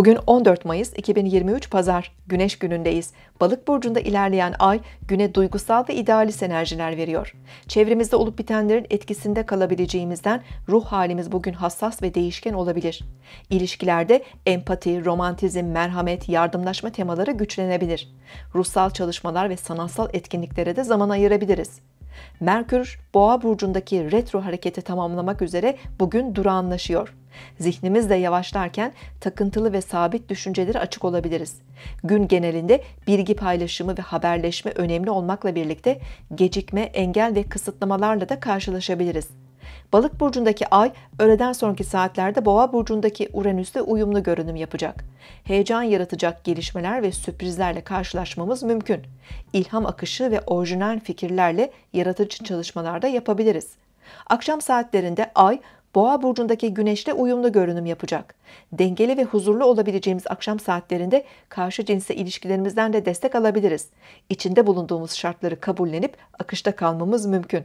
Bugün 14 Mayıs 2023 Pazar, Güneş günündeyiz. Balık burcunda ilerleyen ay güne duygusal ve idealist enerjiler veriyor. Çevremizde olup bitenlerin etkisinde kalabileceğimizden ruh halimiz bugün hassas ve değişken olabilir. İlişkilerde empati, romantizm, merhamet, yardımlaşma temaları güçlenebilir. Ruhsal çalışmalar ve sanatsal etkinliklere de zaman ayırabiliriz. Merkür Boğa burcundaki retro hareketi tamamlamak üzere bugün durağanlaşıyor. Zihnimiz de yavaşlarken takıntılı ve sabit düşünceleri açık olabiliriz. Gün genelinde bilgi paylaşımı ve haberleşme önemli olmakla birlikte gecikme, engel ve kısıtlamalarla da karşılaşabiliriz. Balık burcundaki ay öğleden sonraki saatlerde Boğa burcundaki Uranüsle uyumlu görünüm yapacak. Heyecan yaratacak gelişmeler ve sürprizlerle karşılaşmamız mümkün. İlham akışı ve orijinal fikirlerle yaratıcı çalışmalarda yapabiliriz. Akşam saatlerinde ay Boğa burcundaki güneşle uyumlu görünüm yapacak. Dengeli ve huzurlu olabileceğimiz akşam saatlerinde karşı cinsle ilişkilerimizden de destek alabiliriz. İçinde bulunduğumuz şartları kabullenip akışta kalmamız mümkün.